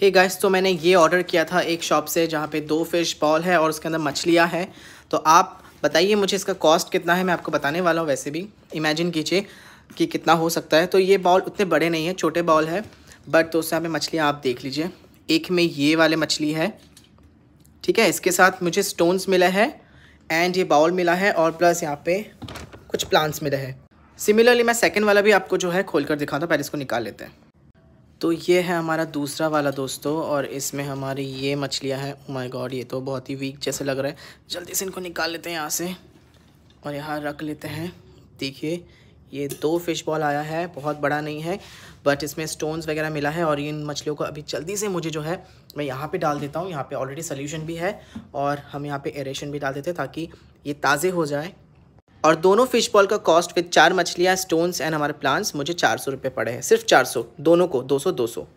हे hey guys तो मैंने ये ऑर्डर किया था एक शॉप से जहाँ पे दो फिश बॉल है और उसके अंदर मछलियाँ हैं तो आप बताइए मुझे इसका कॉस्ट कितना है मैं आपको बताने वाला हूँ वैसे भी इमेजिन कीजिए कि कितना हो सकता है तो ये बॉल उतने बड़े नहीं हैं छोटे बॉल है बट तो उससे यहाँ मछलियाँ आप देख लीजिए एक में ये वाले मछली है ठीक है इसके साथ मुझे स्टोन्स मिला है एंड ये बाउल मिला है और प्लस यहाँ पे कुछ प्लांट्स मिले हैं सिमिलरली मैं सेकेंड वाला भी आपको जो है खोल कर दिखाता हूँ पहले इसको निकाल लेते हैं तो ये है हमारा दूसरा वाला दोस्तों और इसमें हमारी ये मछलियाँ हैं माय oh गॉड ये तो बहुत ही वीक जैसे लग रहा है जल्दी से इनको निकाल लेते हैं यहाँ से और यहाँ रख लेते हैं देखिए ये दो फिश बॉल आया है बहुत बड़ा नहीं है बट इसमें स्टोन्स वगैरह मिला है और इन मछलियों को अभी जल्दी से मुझे जो है मैं यहाँ पे डाल देता हूँ यहाँ पे ऑलरेडी सोल्यूशन भी है और हम यहाँ पे एरेशन भी डाल देते हैं ताकि ये ताज़े हो जाए और दोनों फिश बॉल का कॉस्ट विद चार मछलियाँ स्टोन्स एंड हमारे प्लांट्स मुझे चार सौ रुपये पड़े हैं सिर्फ चार सौ दोनों को दो सौ दो सौ